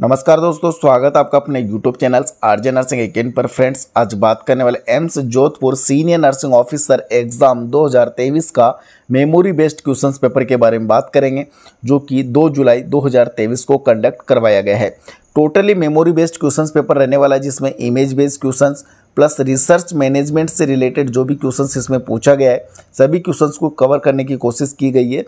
नमस्कार दोस्तों स्वागत आपका अपने यूट्यूब चैनल जे नर्सिंग एकेन पर फ्रेंड्स आज बात करने वाले AIIMS Jodhpur senior nursing officer exam 2023 का मेमोरी बेस्ड क्वेश्चंस पेपर के बारे में बात करेंगे जो कि 2 जुलाई 2023 को कंडक्ट करवाया गया है totally memory based questions paper रहने वाला है जिसमें image based question plus research management से रिलेटेड जो भी क्वेश्चंस इसमें पूछा गया है सभी क्वेश्चंस को कवर करने की कोशिश की गई है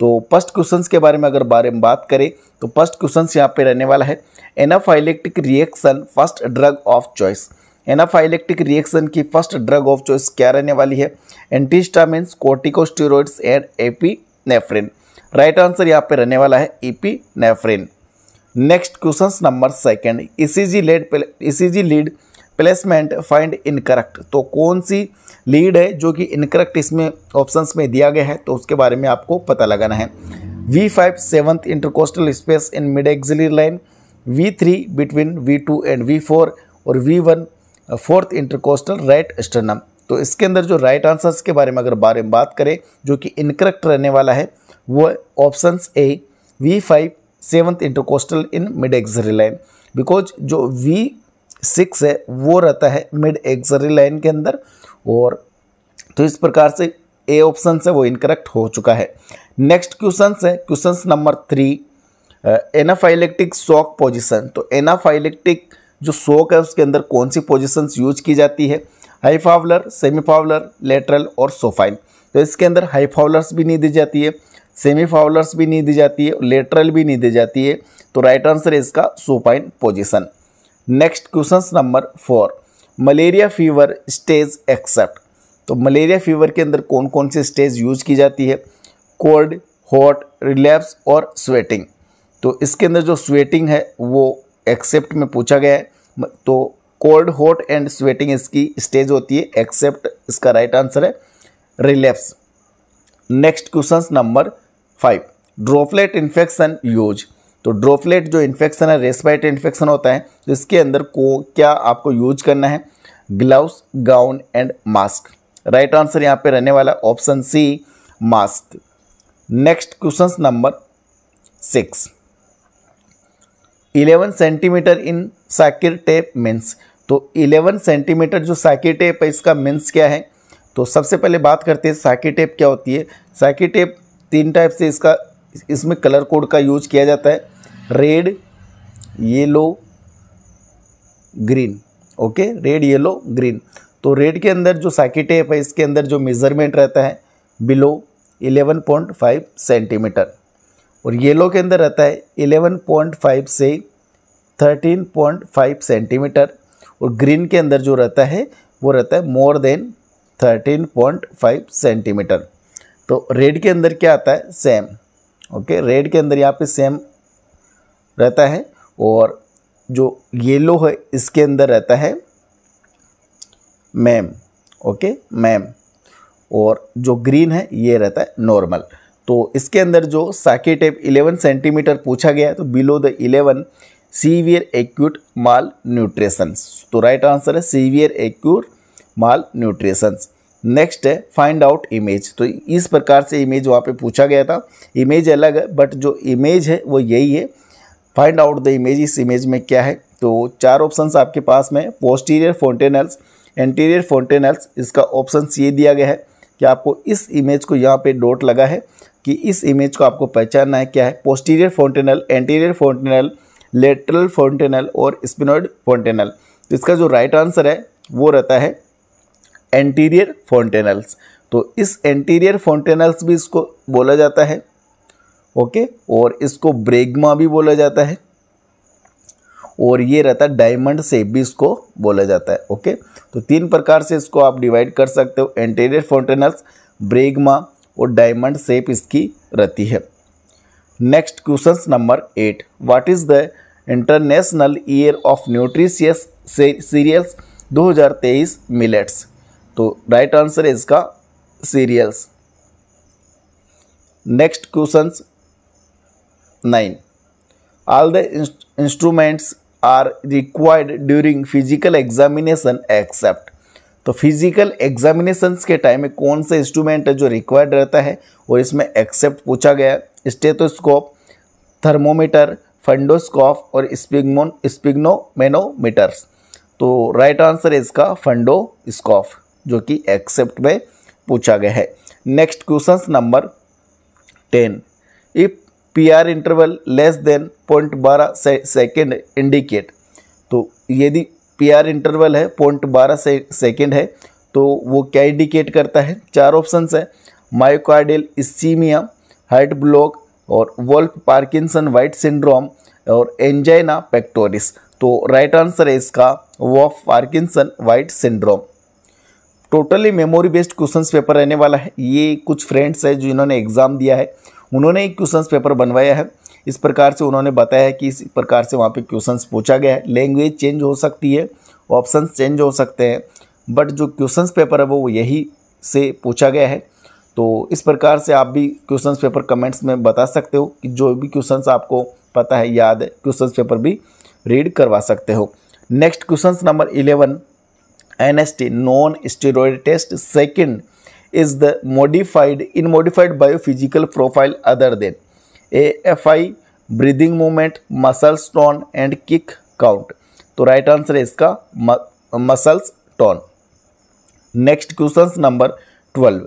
तो फर्स्ट क्वेश्चंस के बारे में अगर बारे में बात करें तो फर्स्ट क्वेश्चंस यहाँ पे रहने वाला है anaphylactic reaction first drug of choice anaphylactic reaction की फर्स्ट ड्रग ऑफ चॉइस क्या रहने वाली है antihistamines corticosteroids and epinephrine right answer यहाँ पे रहने वाला है epinephrine next question number second G lead G lead placement find incorrect तो कौन सी लीड है जो कि इनकरेक्ट इसमें ऑप्शंस में दिया गया है तो उसके बारे में आपको पता लगाना है V five seventh intercostal space in mid axillary line V three between V two and V four और V one fourth intercostal right sternum तो इसके अंदर जो राइट आंसर्स के बारे में अगर बारे में बात करें जो कि इनकरेक्ट रहने वाला है वो option A V five seventh intercostal in mid axillary line because जो वी सिक्स है वो रहता है मिड एक्सरी लाइन के अंदर और तो इस प्रकार से ए ऑप्शन है वो इनकरेक्ट हो चुका है नेक्स्ट क्वेश्चन है question number three anaphylactic shock position तो एनाफाइलेक्टिक जो शॉक है उसके अंदर कौन सी पोजिशन यूज की जाती है high Fowler semi Fowler lateral और सोफाइन तो इसके अंदर हाई फावलर्स भी नहीं दी जाती है सेमी फावलर्स भी नहीं दी जाती है लेटरल भी नहीं दी जाती है तो राइट आंसर है इसका supine position next question number four malaria fever stage except तो मलेरिया फीवर के अंदर कौन कौन से स्टेज यूज की जाती है कोल्ड हॉट रिलैप्स और स्वेटिंग तो इसके अंदर जो स्वेटिंग है वो एक्सेप्ट में पूछा गया है तो कोल्ड हॉट एंड स्वेटिंग इसकी स्टेज होती है एक्सेप्ट इसका राइट आंसर है relapse next question number five droplet infection use तो ड्रोपलेट जो इन्फेक्शन है रेस्पाइट इन्फेक्शन होता है तो इसके अंदर को क्या आपको यूज करना है gloves gown and mask right answer यहाँ पे रहने वाला option C mask next question number six eleven centimetre in Shakir tape means तो इलेवन सेंटीमीटर जो साकिर टेप है इसका मीन्स क्या है तो सबसे पहले बात करते हैं साकिर टेप क्या होती है साकिर टेप तीन टाइप से इसका इसमें कलर कोड का यूज किया जाता है red yellow green okay red yellow green तो रेड के अंदर जो साकी टेप है इसके अंदर जो मेज़रमेंट रहता है बिलो 11.5 सेंटीमीटर और येलो के अंदर रहता है 11.5 से 13.5 सेंटीमीटर और ग्रीन के अंदर जो रहता है वो रहता है मोर देन 13.5 सेंटीमीटर तो रेड के अंदर क्या आता है सेम ओके रेड के अंदर यहाँ पे सेम रहता है और जो येलो है इसके अंदर रहता है मैम ओके मैम और जो ग्रीन है ये रहता है नॉर्मल तो इसके अंदर जो साकी टेप 11 सेंटीमीटर पूछा गया है तो below the 11 severe acute malnutritions तो राइट आंसर है severe acute malnutritions next है फाइंड आउट इमेज तो इस प्रकार से इमेज वहाँ पे पूछा गया था इमेज अलग है बट जो इमेज है वो यही है फाइंड आउट द इमेज इस इमेज में क्या है तो चार ऑप्शंस आपके पास में पोस्टीरियर फोन्टेनल्स एंटीरियर फोन्टेनल्स इसका ऑप्शन ये दिया गया है कि आपको इस इमेज को यहाँ पे डोट लगा है कि इस इमेज को आपको पहचानना है क्या है posterior fontanelle anterior fontanelle lateral fontanelle और स्पिनोइड फोन्टेनल तो इसका जो राइट right आंसर है वो रहता है एंटीरियर फोन्टेनल्स तो इस एंटीरियर फोन्टेनल्स भी इसको बोला जाता है ओके और इसको ब्रेगमा भी बोला जाता है और ये रहता है डायमंड सेप भी इसको बोला जाता है ओके तो तीन प्रकार से इसको आप डिवाइड कर सकते हो एंटीरियर फोन्टेनल्स ब्रेगमा और डायमंड सेप इसकी रहती है next question number eight what is the international year of nutritious cereals 2023 millets तो राइट आंसर है इसका cereals next question nine all the instruments are required during physical examination except तो फिजिकल एग्जामिनेशंस के time में कौन सा instrument है जो रिक्वायर्ड रहता है और इसमें एक्सेप्ट पूछा गया स्टेथोस्कोप थर्मोमीटर फंडोस्कोप और स्पिग्मोन स्पिग्नोमेनोमीटर्स तो राइट आंसर है इसका फंडोस्कोप जो कि एक्सेप्ट में पूछा गया है next question number ten if P R interval less than point बारह से, सेकेंड इंडिकेट तो यदि पी आर इंटरवल है पॉइंट बारह से, सेकेंड है तो वो क्या इंडिकेट करता है चार ऑप्शन है मायोकार्डियल इसीमिया हार्ट ब्लॉक और वोल्फ पार्किंसन वाइट सिंड्रोम और एंजाइना पेक्टोरिस तो राइट आंसर है इसका Wolff Parkinson White syndrome totally memory based questions paper रहने वाला है ये कुछ फ्रेंड्स है जो इन्होंने एग्ज़ाम दिया है उन्होंने एक क्वेश्चंस पेपर बनवाया है इस प्रकार से उन्होंने बताया है कि इस प्रकार से वहाँ पे क्वेश्चंस पूछा गया है लैंग्वेज चेंज हो सकती है ऑप्शंस चेंज हो सकते हैं बट जो क्वेश्चंस पेपर है वो यही से पूछा गया है तो इस प्रकार से आप भी क्वेश्चंस पेपर कमेंट्स में बता सकते हो कि जो भी क्वेश्चंस आपको पता है याद है क्वेश्चंस पेपर भी रीड करवा सकते हो next questions number eleven NST non-steroid test. Second is the modified in modified biophysical profile other than AFI, breathing movement, muscles tone and kick count. तो राइट आंसर है इसका muscles tone next question number twelve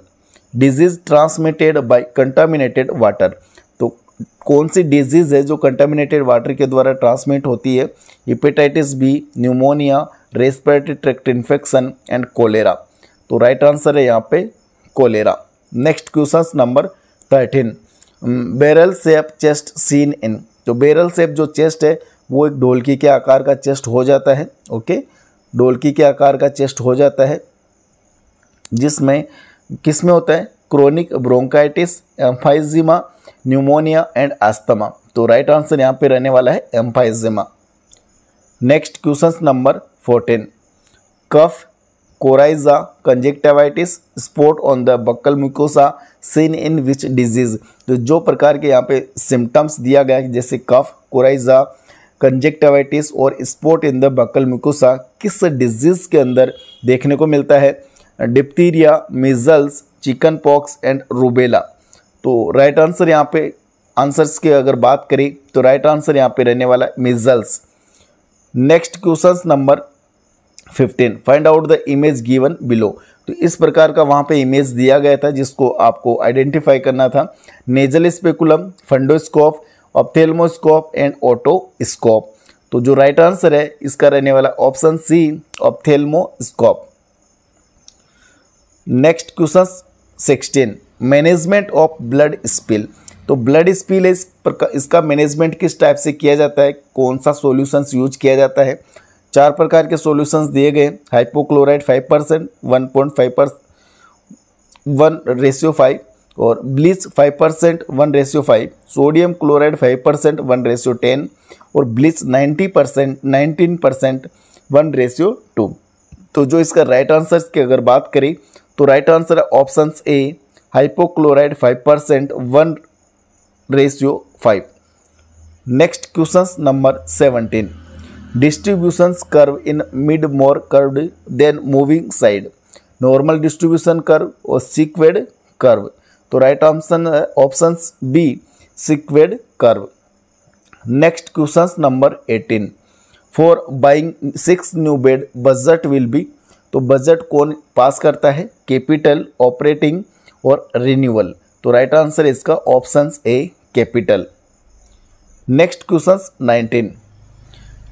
disease transmitted by contaminated water कौन सी disease है जो contaminated water के द्वारा transmit होती है hepatitis B pneumonia respiratory tract infection and cholera तो राइट आंसर है यहाँ पे cholera next question number thirteen barrel shape chest seen in तो बैरल सेप जो चेस्ट है वो एक ढोलकी के आकार का चेस्ट हो जाता है ओके ढोलकी के आकार का चेस्ट हो जाता है जिसमें किस में होता है chronic bronchitis emphysema pneumonia and asthma तो राइट आंसर यहाँ पे रहने वाला है emphysema next question number fourteen cough coryza conjunctivitis spot on the buccal mucosa seen in which disease तो जो प्रकार के यहाँ पे सिम्टम्स दिया गया है जैसे कफ कोराइजा कंजेक्टिवाइटिस और spot in the buccal mucosa किस डिजीज़ के अंदर देखने को मिलता है diphtheria measles chicken pox and rubella तो राइट आंसर यहाँ पे आंसर्स की अगर बात करें तो राइट आंसर यहाँ पे रहने वाला है measles next question number fifteen find out the image given below तो इस प्रकार का वहाँ पे इमेज दिया गया था जिसको आपको आइडेंटिफाई करना था nasal speculum fundoscope ophthalmoscope and otoscope तो जो राइट आंसर है इसका रहने वाला option C ophthalmoscope next question sixteen management of blood spill तो ब्लड स्पिल इस इसका मैनेजमेंट किस टाइप से किया जाता है कौन सा सॉल्यूशंस यूज किया जाता है चार प्रकार के सॉल्यूशंस दिए गए hypochlorite five percent one point five पर वन रेशियो फाइव और bleach five percent one ratio five sodium chloride five percent one ratio ten और bleach ninety percent nineteen percent one ratio two तो जो इसका right answer की अगर बात करें तो राइट आंसर है option A hypochlorite five percent one ratio five next question number seventeen distributions curve in mid more curved than moving side normal distribution curve और सिक्वेड कर्व तो right option option B skewed curve next question number eighteen for buying six new bed budget will be तो budget कौन pass करता है capital operating और renewal तो right answer इसका option A capital next question 19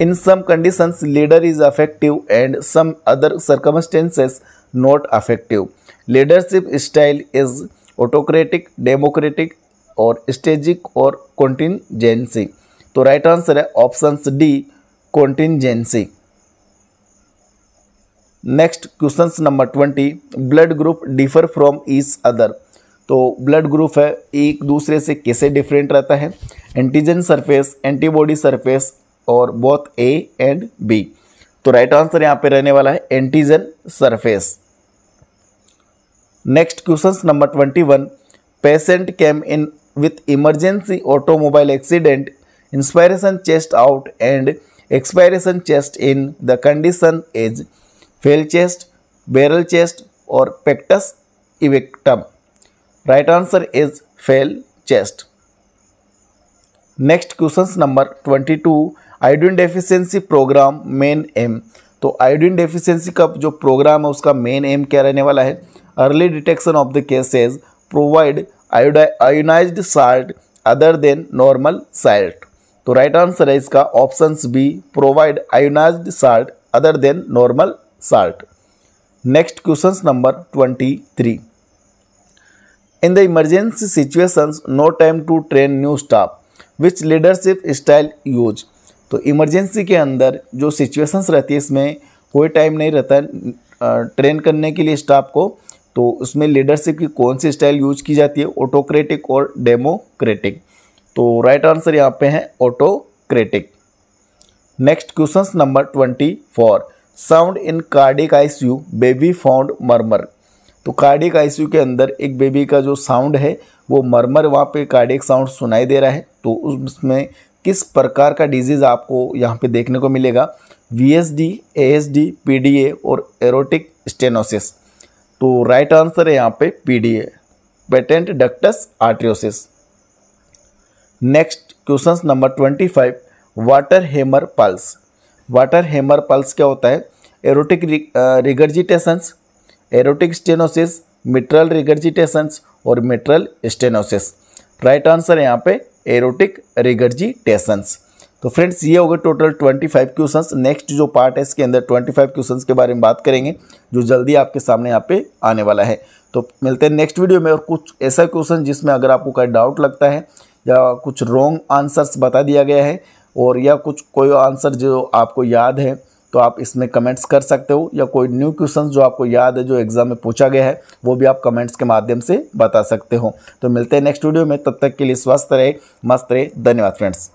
in some conditions leader is effective and some other circumstances not effective leadership style is autocratic democratic और strategic और contingency तो right answer है option D contingency next question number twenty blood group differ from each other तो blood group है एक दूसरे से कैसे डिफरेंट रहता है एंटीजन सरफेस एंटीबॉडी सरफेस और बोथ ए एंड बी तो राइट आंसर यहाँ पे रहने वाला है antigen surface next question number twenty one patient came in with emergency automobile accident inspiration chest out and expiration chest in the condition is flail chest barrel chest और pectus excavatum right answer is flail chest next question number twenty two iodine deficiency program main aim तो iodine deficiency का जो programme है उसका main M क्या रहने वाला है early detection of the cases provide आयोनाइज salt other than normal salt तो राइट आंसर है इसका ऑप्शन बी प्रोवाइड आयोनाइज salt other than normal salt. Next number number three In the emergency situations, no time to train new staff. Which leadership style use? तो emergency के अंदर जो situations रहती है इसमें कोई टाइम नहीं रहता ट्रेन करने के लिए स्टाफ को तो उसमें लीडरशिप की कौन सी स्टाइल यूज की जाती है ऑटोक्रेटिक और डेमोक्रेटिक तो राइट आंसर यहाँ पे है autocratic next question number twenty four sound in cardiac ICU baby found murmur तो कार्डिक आईसीयू के अंदर एक बेबी का जो साउंड है वो मरमर वहाँ पे कार्डिक साउंड सुनाई दे रहा है तो उसमें किस प्रकार का डिजीज़ आपको यहाँ पे देखने को मिलेगा V S D A S D P D A और एरोटिक स्टेनोसिस तो राइट आंसर है यहाँ पे P D A patent ductus arteriosus next question number twenty five water hammer pulse water hammer pulse क्या होता है aortic regurgitations aortic stenosis mitral regurgitations और mitral stenosis right answer यहाँ पे एरोटिक रिगर्जिटेशंस तो फ्रेंड्स ये हो गए टोटल 25 क्वेश्चंस नेक्स्ट जो पार्ट है इसके अंदर 25 क्वेश्चंस के बारे में बात करेंगे जो जल्दी आपके सामने यहाँ पे आने वाला है तो मिलते हैं नेक्स्ट वीडियो में और कुछ ऐसा क्वेश्चन जिसमें अगर आपको कोई डाउट लगता है या कुछ रॉन्ग आंसर्स बता दिया गया है और या कुछ कोई आंसर जो आपको याद है तो आप इसमें कमेंट्स कर सकते हो या कोई न्यू क्वेश्चन जो आपको याद है जो एग्ज़ाम में पूछा गया है वो भी आप कमेंट्स के माध्यम से बता सकते हो तो मिलते हैं नेक्स्ट वीडियो में तब तक के लिए स्वस्थ रहे मस्त रहे धन्यवाद फ्रेंड्स